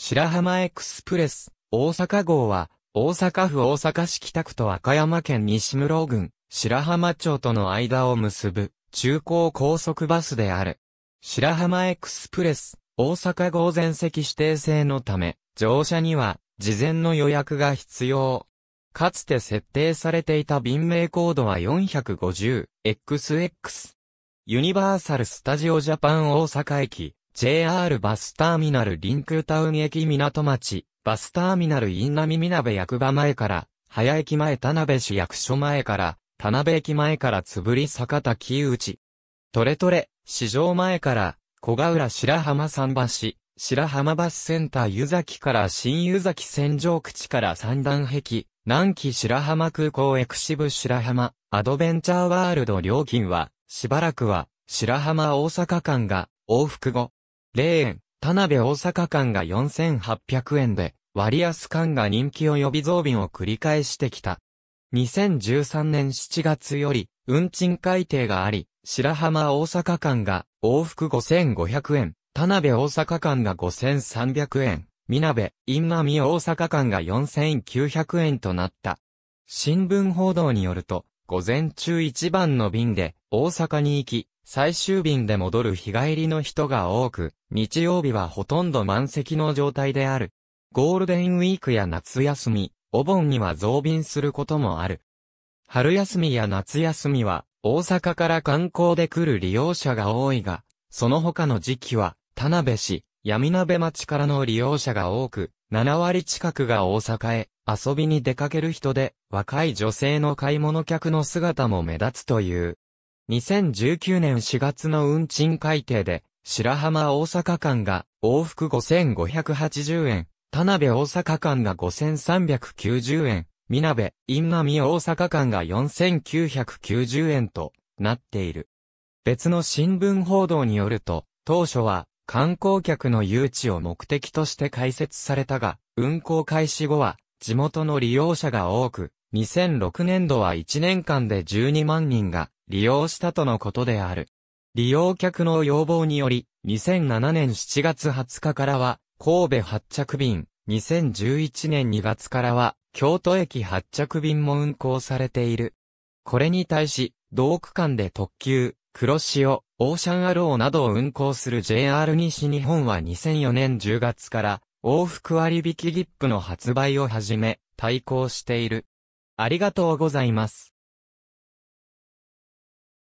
白浜エクスプレス、大阪号は、大阪府大阪市北区と和歌山県西室郡、白浜町との間を結ぶ、中高高速バスである。白浜エクスプレス、大阪号全席指定制のため、乗車には、事前の予約が必要。かつて設定されていた便名コードは 450XX。ユニバーサル・スタジオ・ジャパン大阪駅。JR バスターミナルリンクタウン駅港町、バスターミナルインナミミナベ役場前から、早駅前田辺市役所前から、田辺駅前からつぶり坂田木内。トレトレ、市場前から、小ヶ浦白浜桟橋、白浜バスセンター湯崎から新湯崎洗浄口から三段壁、南紀白浜空港エクシブ白浜、アドベンチャーワールド料金は、しばらくは、白浜大阪間が、往復後、レーン、田辺大阪間が4800円で、割安間が人気及び増便を繰り返してきた。2013年7月より、運賃改定があり、白浜大阪間が往復5500円、田辺大阪間が5300円、みなべ、インナミ大阪間が4900円となった。新聞報道によると、午前中一番の便で、大阪に行き、最終便で戻る日帰りの人が多く、日曜日はほとんど満席の状態である。ゴールデンウィークや夏休み、お盆には増便することもある。春休みや夏休みは、大阪から観光で来る利用者が多いが、その他の時期は、田辺市、闇鍋町からの利用者が多く、7割近くが大阪へ遊びに出かける人で、若い女性の買い物客の姿も目立つという。2019年4月の運賃改定で、白浜大阪間が往復5580円、田辺大阪間が5390円、みなべ、因南大阪間が4990円となっている。別の新聞報道によると、当初は観光客の誘致を目的として開設されたが、運行開始後は地元の利用者が多く、2006年度は1年間で12万人が利用したとのことである。利用客の要望により、2007年7月20日からは、神戸発着便、2011年2月からは、京都駅発着便も運行されている。これに対し、同区間で特急、黒潮、オーシャンアローなどを運行する JR 西日本は2004年10月から、往復割引切符の発売を始め、対抗している。ありがとうございます。